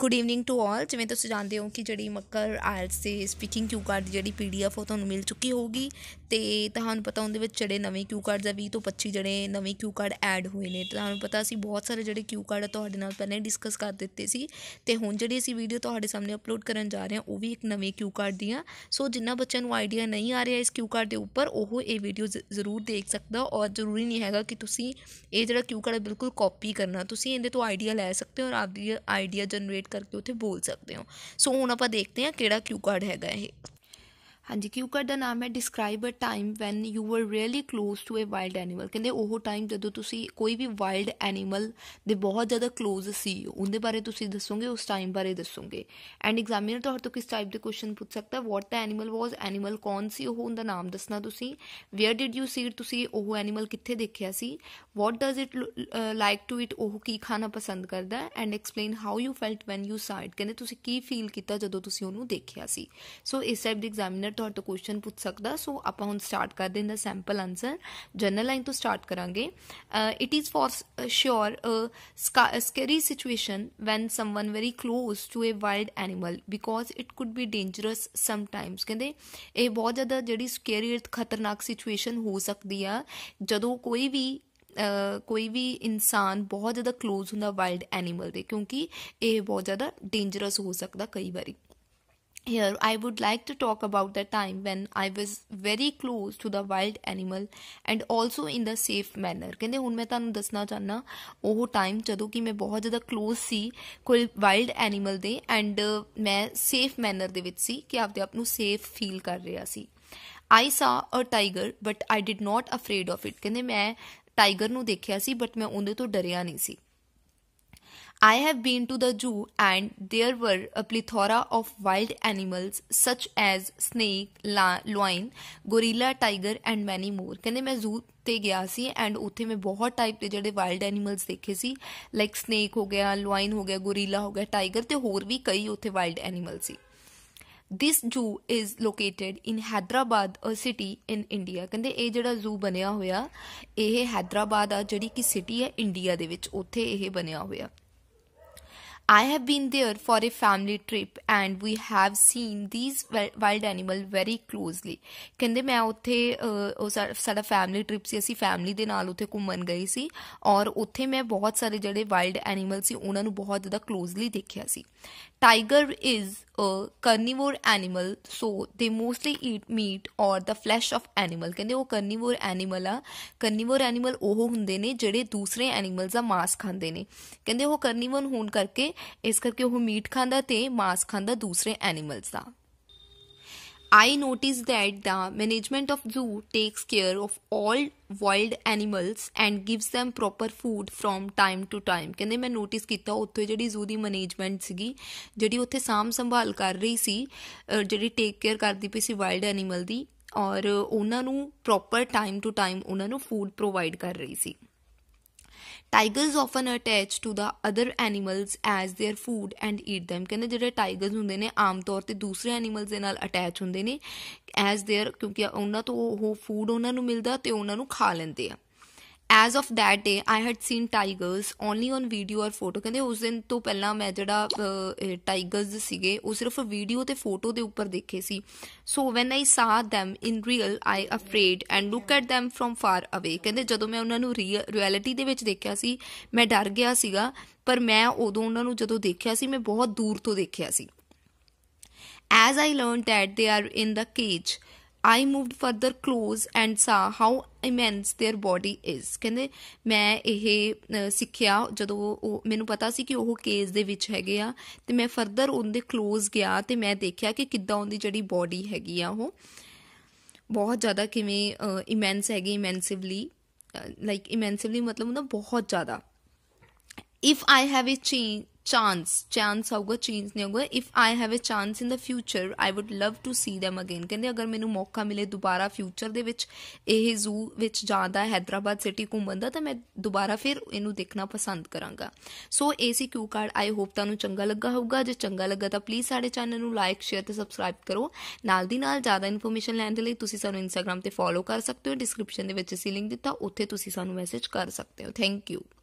Good evening to all ਜਿਵੇਂ ਤੁਸੀਂ ਜਾਣਦੇ ਹੋ ਕਿ ਜਿਹੜੀ ਮੱਕਰ ਆਇਲਸ ਤੇ ਸਪੀਕਿੰਗ ਕਿਊ ਕਾਰਡ ਦੀ ਜਿਹੜੀ ਪੀਡੀਐਫ ਉਹ ਤੁਹਾਨੂੰ ਮਿਲ ਚੁੱਕੀ ਹੋਊਗੀ ਤੇ ਤੁਹਾਨੂੰ ਪਤਾ ਉਹਦੇ ਵਿੱਚ ਜਿਹੜੇ ਨਵੇਂ ਕਿਊ ਕਾਰਡ ਦਾ 20 ਤੋਂ 25 ਜਿਹੜੇ ਨਵੇਂ ਕਿਊ ਕਾਰਡ ਐਡ ਹੋਏ ਨੇ ਤੁਹਾਨੂੰ ਪਤਾ ਸੀ ਬਹੁਤ ਸਾਰੇ ਜਿਹੜੇ ਕਿਊ ਕਾਰਡ ਤੁਹਾਡੇ ਨਾਲ ਪਹਿਲਾਂ ਡਿਸਕਸ ਕਰ ਦਿੱਤੇ ਸੀ ਤੇ ਹੁਣ ਜਿਹੜੀ ਅਸੀਂ ਵੀਡੀਓ ਤੁਹਾਡੇ ਸਾਹਮਣੇ ਅਪਲੋਡ ਕਰਨ ਜਾ ਰਹੇ ਹਾਂ ਉਹ ਵੀ ਇੱਕ ਨਵੇਂ ਕਿਊ ਕਾਰਡ ਦੀਆਂ ਸੋ ਜਿੰਨਾ ਬੱਚਿਆਂ ਨੂੰ ਆਈਡੀਆ ਨਹੀਂ ਆ ਰਿਹਾ ਇਸ ਕਿਊ ਕਾਰਡ ਦੇ ਉੱਪਰ ਉਹ ਇਹ ਵੀਡੀਓ ਜ਼ਰੂਰ ਦੇਖ ਸਕਦਾ ਔਰ ਜ਼ਰੂਰੀ ਨਹੀਂ ਹੈਗਾ ਕਿ ਤੁਸੀਂ ਇਹ ਜਿਹੜਾ ਕਿਊ ਕਾਰਡ ਬਿਲਕੁਲ ਕਾਪੀ ਕਰਨਾ ਤੁਸੀਂ ਇਹਦੇ ਤੋਂ ਆਈਡੀਆ ਲੈ ਸਕਦੇ ਹੋ ਔਰ ਆਪਦੀ ਆਈਡੀਆ ਜਨਰੇਟ ਕਰਕੇ ਉੱਥੇ ਬੋਲ ਸਕਦੇ ਹੋ ਸੋ ਹੁਣ ਆਪਾਂ ਦੇਖਦੇ ਹਾਂ ਕਿਹੜਾ ਕਿਊ ਕਾਰਡ ਹੈਗਾ ਇਹ ਹਾਂਜੀ ਕਿਊਕਰ ਦਾ ਨਾਮ ਹੈ describe a time when you were really close to a wild animal ਕਹਿੰਦੇ ਉਹ ਟਾਈਮ ਜਦੋਂ ਤੁਸੀਂ ਕੋਈ ਵੀ ਵਾਈਲਡ ਐਨੀਮਲ ਦੇ ਬਹੁਤ ਜ਼ਿਆਦਾ ক্লোਜ਼ ਸੀ ਉਹਦੇ ਬਾਰੇ ਤੁਸੀਂ ਦੱਸੋਗੇ ਉਸ ਟਾਈਮ ਬਾਰੇ ਦੱਸੋਗੇ ਐਂਡ ਐਗਜ਼ਾਮੀਨਰ ਤੁਹਾਡੇ ਤੋਂ ਕਿਸ ਟਾਈਪ ਦੇ ਕੁਐਸਚਨ ਪੁੱਛ ਸਕਦਾ ਵਾਟ ਦਾ ਐਨੀਮਲ ਵਾਸ ਐਨੀਮਲ ਕੌਣ ਸੀ ਉਹ ਉਹਦਾ ਨਾਮ ਦੱਸਣਾ ਤੁਸੀਂ ਵੇਅਰ ਡਿਡ ਯੂ ਸੀ ਤੁਸੀਂ ਉਹ ਐਨੀਮਲ ਕਿੱਥੇ ਦੇਖਿਆ ਸੀ what does it like to eat ਉਹ ਕੀ ਖਾਣਾ ਪਸੰਦ ਕਰਦਾ and explain how you felt when you side ਕਹਿੰਦੇ ਤੁਸੀਂ ਕੀ ਫੀਲ ਕੀਤਾ ਜਦੋਂ ਤੁਸੀਂ ਉਹਨੂੰ ਦੇਖਿਆ ਸੀ ਸੋ ਇਸ ਟਾਈਪ ਦੇ ਐਗਜ਼ਾਮੀਨਰ ਤੁਹਾਡੇ ਤੋਂ ਕੁਐਸਚਨ ਪੁੱਛ ਸਕਦਾ ਸੋ ਆਪਾਂ ਹੁਣ ਸਟਾਰਟ ਕਰਦੇ ਹਾਂ ਦਾ ਸੈਂਪਲ ਆਨਸਰ ਜਨਰਲ ਲਾਈਨ ਤੋਂ ਸਟਾਰਟ ਕਰਾਂਗੇ it is for sure a scary situation when someone very close to a wild animal because it could be dangerous sometimes ਕਹਿੰਦੇ ਇਹ ਬਹੁਤ ਜ਼ਿਆਦਾ ਜਿਹੜੀ ਸਕੈਰੀ ਖਤਰਨਾਕ ਸਿਚੁਏਸ਼ਨ ਹੋ ਸਕਦੀ ਆ ਜਦੋਂ ਕੋਈ ਵੀ ਕੋਈ ਵੀ ਇਨਸਾਨ ਬਹੁਤ ਜ਼ਿਆਦਾ ক্লোਜ਼ ਹੁੰਦਾ ਵਾਈਲਡ ਐਨੀਮਲ ਦੇ ਕਿਉਂਕਿ ਇਹ ਬਹੁਤ ਜ਼ਿਆਦਾ ਡੇਂਜਰਸ ਹੋ ਸਕਦਾ ਕਈ ਵਾਰੀ Here, I would like to talk about the time when I was very close to the wild animal and also in the safe manner. ਕਹਿੰਦੇ ਹੁਣ ਮੈਂ ਤੁਹਾਨੂੰ ਦੱਸਣਾ ਚਾਹਨਾ ਉਹ ਟਾਈਮ ਜਦੋਂ ਕਿ ਮੈਂ ਬਹੁਤ ਜ਼ਿਆਦਾ ক্লোਜ਼ ਸੀ ਕੋਈ ਵਾਈਲਡ ਐਨੀਮਲ ਦੇ ਐਂਡ ਮੈਂ ਸੇਫ ਮੈਨਰ ਦੇ ਵਿੱਚ ਸੀ ਕਿ ਆਪਦੇ ਆਪ ਨੂੰ ਸੇਫ ਫੀਲ ਕਰ ਰਿਹਾ ਸੀ I saw a tiger but I did not afraid of it ਕਹਿੰਦੇ ਮੈਂ ਟਾਈਗਰ ਨੂੰ ਦੇਖਿਆ ਸੀ ਬਟ ਮੈਂ ਉਹਦੇ ਤੋਂ ਡਰਿਆ ਨਹੀਂ ਸੀ I have been to the zoo and there were a plethora of wild animals such as snake, lion, gorilla, tiger and many more. ਕਹਿੰਦੇ ਮੈਂ ਜ਼ੂ ਤੇ ਗਿਆ ਸੀ ਐਂਡ ਉੱਥੇ ਮੈਂ ਬਹੁਤ ਟਾਈਪ ਦੇ ਜਿਹੜੇ ਵਾਈਲਡ ਐਨੀਮਲਸ ਦੇਖੇ ਸੀ ਲਾਈਕ ਸਨੇਕ ਹੋ ਗਿਆ, ਲਾਇਨ ਹੋ ਗਿਆ, ਗੋਰੀਲਾ ਹੋ ਗਿਆ, ਟਾਈਗਰ ਤੇ ਹੋਰ ਵੀ ਕਈ ਉੱਥੇ ਵਾਈਲਡ ਐਨੀਮਲ ਸੀ। this zoo is located in hyderabad a city in india ਕਹਿੰਦੇ ਇਹ ਜਿਹੜਾ ਜ਼ੂ ਬਣਿਆ ਹੋਇਆ ਇਹ hyderabad ਆ ਜਿਹੜੀ ਕਿ ਸਿਟੀ ਹੈ ਇੰਡੀਆ ਦੇ ਵਿੱਚ ਉੱਥੇ ਇਹ ਬਣਿਆ ਹੋਇਆ I have been there for a family trip and we have seen these wild animal very closely ਕਹਿੰਦੇ ਮੈਂ ਉੱਥੇ ਉਹ ਸਾਡਾ ਫੈਮਿਲੀ ਟ੍ਰਿਪ ਸੀ ਅਸੀਂ ਫੈਮਿਲੀ ਦੇ ਨਾਲ ਉੱਥੇ ਘੁੰਮਣ ਗਏ ਸੀ ਔਰ ਉੱਥੇ ਮੈਂ ਬਹੁਤ ਸਾਰੇ ਜਿਹੜੇ ਵਾਈਲਡ ਐਨੀਮਲ ਸੀ ਉਹਨਾਂ ਨੂੰ ਬਹੁਤ ਜ਼ਿਆਦਾ ਕਲੋਜ਼ਲੀ ਦੇਖਿਆ ਸੀ tiger is a carnivore animal so they mostly eat meat or the flesh of animal ਕਹਿੰਦੇ ਉਹ carnivore animal ਆ carnivore animal ਉਹ ਹੁੰਦੇ ਨੇ ਜਿਹੜੇ ਦੂਸਰੇ animals ਦਾ ਮਾਸ ਖਾਂਦੇ ਨੇ ਕਹਿੰਦੇ ਉਹ carnivore ਹੋਣ ਕਰਕੇ ਇਸ ਕਰਕੇ ਉਹ ਮੀਟ ਖਾਂਦਾ ਤੇ ਮਾਸ ਖਾਂਦਾ ਦੂਸਰੇ animals the I notice that the management of zoo takes care of all wild animals and gives them proper food from time to time ਕਹਿੰਦੇ ਮੈਂ ਨੋਟਿਸ ਕੀਤਾ ਉੱਥੇ ਜਿਹੜੀ ਜ਼ੂ ਦੀ ਮੈਨੇਜਮੈਂਟ ਸੀਗੀ ਜਿਹੜੀ ਉੱਥੇ ਸਾਮ ਸੰਭਾਲ ਕਰ ਰਹੀ ਸੀ ਜਿਹੜੀ ਟੇਕ ਕੇਅਰ ਕਰਦੀ ਪਈ ਸੀ ਵਾਈਲਡ ਐਨੀਮਲ ਦੀ ਔਰ ਉਹਨਾਂ ਨੂੰ ਪ੍ਰੋਪਰ ਟਾਈਮ ਟੂ ਟਾਈਮ ਉਹਨਾਂ ਨੂੰ ਫੂਡ ਪ੍ਰੋਵਾਈਡ ਕਰ ਰਹੀ ਸੀ tigers often attack to the other animals as their food and eat them ਕਹਿੰਦੇ ਜਿਹੜੇ ਟਾਈਗਰਸ ਹੁੰਦੇ ਨੇ ਆਮ ਤੌਰ ਤੇ ਦੂਸਰੇ ਐਨੀਮਲਸ ਦੇ ਨਾਲ ਅਟੈਚ ਹੁੰਦੇ ਨੇ ਐਸ देयर ਕਿਉਂਕਿ ਉਹਨਾਂ ਤੋਂ ਉਹ ਫੂਡ ਉਹਨਾਂ ਨੂੰ ਮਿਲਦਾ ਤੇ ਉਹਨਾਂ ਨੂੰ ਖਾ ਲੈਂਦੇ ਆ as of that day I had seen tigers only on video or photo ਕਹਿੰਦੇ ਉਸ ਦਿਨ ਤੋਂ ਪਹਿਲਾਂ ਮੈਂ ਜਿਹੜਾ ਟਾਈਗਰਸ ਸੀਗੇ ਉਹ ਸਿਰਫ ਵੀਡੀਓ ਤੇ ਫੋਟੋ ਦੇ ਉੱਪਰ ਦੇਖੇ ਸੀ so when I saw them in real I afraid and look at them from far away ਕਹਿੰਦੇ ਜਦੋਂ ਮੈਂ ਉਹਨਾਂ ਨੂੰ ਰਿਐਲਿਟੀ ਦੇ ਵਿੱਚ ਦੇਖਿਆ ਸੀ ਮੈਂ ਡਰ ਗਿਆ ਸੀਗਾ ਪਰ ਮੈਂ ਉਦੋਂ ਉਹਨਾਂ ਨੂੰ ਜਦੋਂ ਦੇਖਿਆ ਸੀ ਮੈਂ ਬਹੁਤ ਦੂਰ ਤੋਂ ਦੇਖਿਆ ਸੀ as I learned that they are in the cage I moved further close and saw how immense their body is ਕਹਿੰਦੇ ਮੈਂ ਇਹ ਸਿੱਖਿਆ ਜਦੋਂ ਉਹ ਮੈਨੂੰ ਪਤਾ ਸੀ ਕਿ ਉਹ ਕੇਸ ਦੇ ਵਿੱਚ ਹੈਗੇ ਆ ਤੇ ਮੈਂ ਫਰਦਰ ਉਹਦੇ ক্লোਜ਼ ਗਿਆ ਤੇ ਮੈਂ ਦੇਖਿਆ ਕਿ ਕਿੱਦਾਂ ਉਹਦੀ ਜਿਹੜੀ ਬਾਡੀ ਹੈਗੀ ਆ ਉਹ ਬਹੁਤ ਜ਼ਿਆਦਾ ਕਿਵੇਂ ਇਮੈਂਸ ਹੈਗੀ ਇਮੈਂਸਿਵਲੀ ਲਾਈਕ ਇਮੈਂਸਿਵਲੀ ਮਤਲਬ ਉਹਦਾ ਬਹੁਤ ਜ਼ਿਆਦਾ if I have a change chance chance ਆਊਗਾ ਚੇਂਜ ਨਹੀਂ ਆਊਗਾ if I have a chance in the future I would love to see them again ਕਹਿੰਦੇ ਅਗਰ ਮੈਨੂੰ ਮੌਕਾ ਮਿਲੇ ਦੁਬਾਰਾ ਫਿਊਚਰ ਦੇ ਵਿੱਚ ਇਹ ਜ਼ੂ ਵਿੱਚ ਜਾਂਦਾ ਹੈ ਹైదరాబాద్ ਸਿਟੀ ਘੁੰਮਣ ਦਾ ਤਾਂ ਮੈਂ ਦੁਬਾਰਾ ਫਿਰ ਇਹਨੂੰ ਦੇਖਣਾ ਪਸੰਦ ਕਰਾਂਗਾ ਸੋ ਇਹ ਸੀ ਕਿਊ ਕਾਰਡ ਆਈ ਹੋਪ ਤੁਹਾਨੂੰ ਚੰਗਾ ਲੱਗਾ ਹੋਊਗਾ ਜੇ ਚੰਗਾ ਲੱਗਾ ਤਾਂ ਪਲੀਜ਼ ਸਾਡੇ ਚੈਨਲ ਨੂੰ ਲਾਈਕ ਸ਼ੇਅਰ ਤੇ ਸਬਸਕ੍ਰਾਈਬ ਕਰੋ ਨਾਲ ਦੀ ਨਾਲ ਜ਼ਿਆਦਾ ਇਨਫੋਰਮੇਸ਼ਨ ਲੈਣ ਦੇ ਲਈ ਤੁਸੀਂ ਸਾਨੂੰ ਇੰਸਟਾਗ੍ਰam ਤੇ ਫੋਲੋ ਕਰ ਸਕਦੇ ਹੋ ਡਿਸਕ੍ਰਿਪਸ਼ਨ ਦੇ ਵਿੱਚ ਅਸੀਂ ਲਿੰਕ ਦਿੱਤਾ ਉੱਥੇ ਤੁਸੀਂ ਸਾਨੂੰ ਮੈਸੇਜ ਕਰ ਸਕਦੇ ਹੋ ਥੈਂਕ ਯੂ